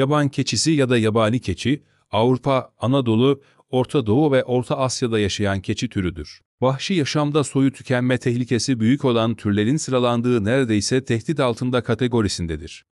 yaban keçisi ya da yabani keçi, Avrupa, Anadolu, Orta Doğu ve Orta Asya'da yaşayan keçi türüdür. Vahşi yaşamda soyu tükenme tehlikesi büyük olan türlerin sıralandığı neredeyse tehdit altında kategorisindedir.